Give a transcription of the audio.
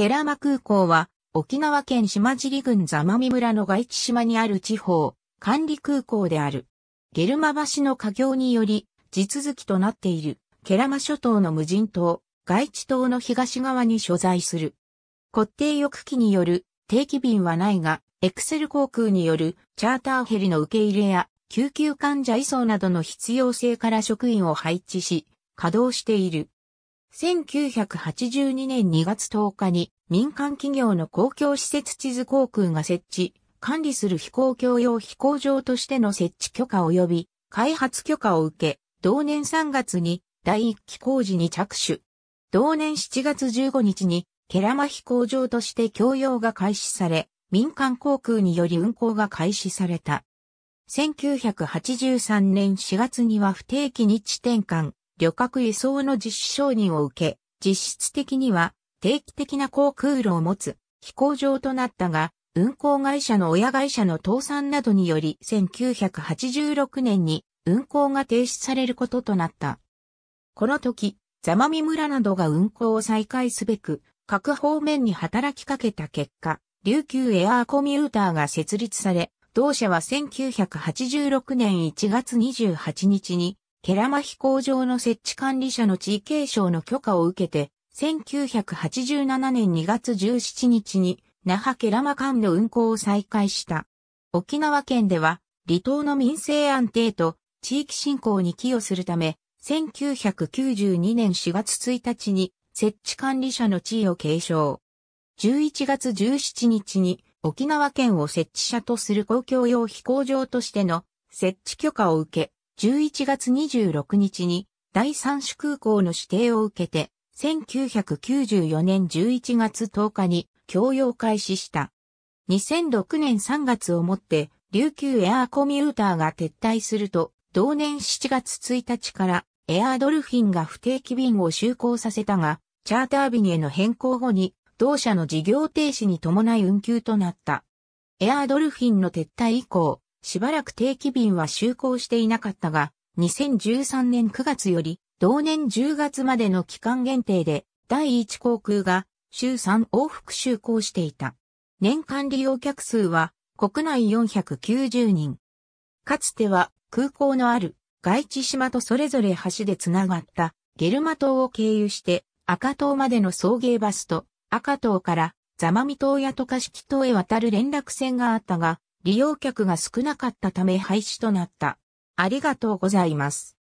慶良間空港は、沖縄県島尻郡座間見村の外地島にある地方、管理空港である。ゲルマ橋の架業により、地続きとなっている、慶良間諸島の無人島、外地島の東側に所在する。固定翼機による定期便はないが、エクセル航空によるチャーターヘリの受け入れや、救急患者移送などの必要性から職員を配置し、稼働している。1982年2月10日に民間企業の公共施設地図航空が設置、管理する飛行教用飛行場としての設置許可及び開発許可を受け、同年3月に第1期工事に着手。同年7月15日に、ケラマ飛行場として供用が開始され、民間航空により運航が開始された。1983年4月には不定期日地転換、旅客輸送の実施承認を受け、実質的には定期的な航空路を持つ飛行場となったが、運航会社の親会社の倒産などにより1986年に運航が停止されることとなった。この時、ザマミ村などが運航を再開すべく、各方面に働きかけた結果、琉球エアーコミューターが設立され、同社は1986年1月28日にケラマ飛行場の設置管理者の地位継承の許可を受けて、1987年2月17日に、那覇ケラマ間の運航を再開した。沖縄県では、離島の民生安定と地域振興に寄与するため、1992年4月1日に設置管理者の地位を継承。11月17日に沖縄県を設置者とする公共用飛行場としての設置許可を受け、11月26日に第三種空港の指定を受けて、1994年11月10日に供用開始した。2006年3月をもって、琉球エアーコミューターが撤退すると、同年7月1日からエアードルフィンが不定期便を就航させたが、チャーター便への変更後に、同社の事業停止に伴い運休となった。エアードルフィンの撤退以降、しばらく定期便は就航していなかったが、2013年9月より、同年10月までの期間限定で、第1航空が、週3往復就航していた。年間利用客数は、国内490人。かつては、空港のある、外地島とそれぞれ橋でつながった、ゲルマ島を経由して、赤島までの送迎バスと、赤島から、ザマミ島や渡嘉敷島へ渡る連絡船があったが、利用客が少なかったため廃止となった。ありがとうございます。